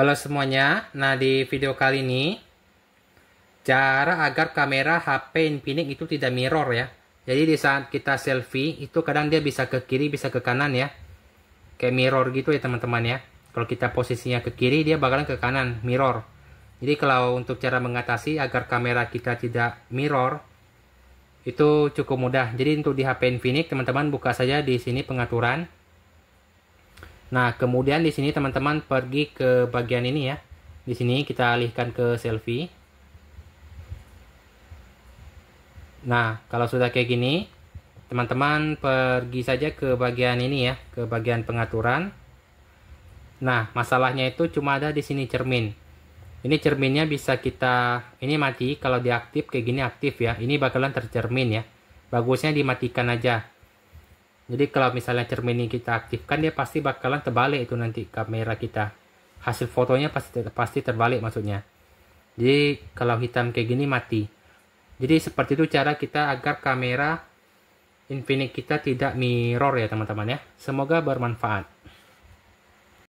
Halo semuanya, nah di video kali ini cara agar kamera HP Infinix itu tidak mirror ya. Jadi di saat kita selfie itu kadang dia bisa ke kiri, bisa ke kanan ya. Kayak mirror gitu ya teman-teman ya. Kalau kita posisinya ke kiri dia bakalan ke kanan, mirror. Jadi kalau untuk cara mengatasi agar kamera kita tidak mirror itu cukup mudah. Jadi untuk di HP Infinix teman-teman buka saja di sini pengaturan Nah, kemudian di sini teman-teman pergi ke bagian ini ya. Di sini kita alihkan ke selfie. Nah, kalau sudah kayak gini, teman-teman pergi saja ke bagian ini ya, ke bagian pengaturan. Nah, masalahnya itu cuma ada di sini cermin. Ini cerminnya bisa kita, ini mati, kalau diaktif kayak gini aktif ya. Ini bakalan tercermin ya. Bagusnya dimatikan aja. Jadi kalau misalnya cermin ini kita aktifkan dia pasti bakalan terbalik itu nanti kamera kita. Hasil fotonya pasti pasti terbalik maksudnya. Jadi kalau hitam kayak gini mati. Jadi seperti itu cara kita agar kamera Infinix kita tidak mirror ya teman-teman ya. Semoga bermanfaat.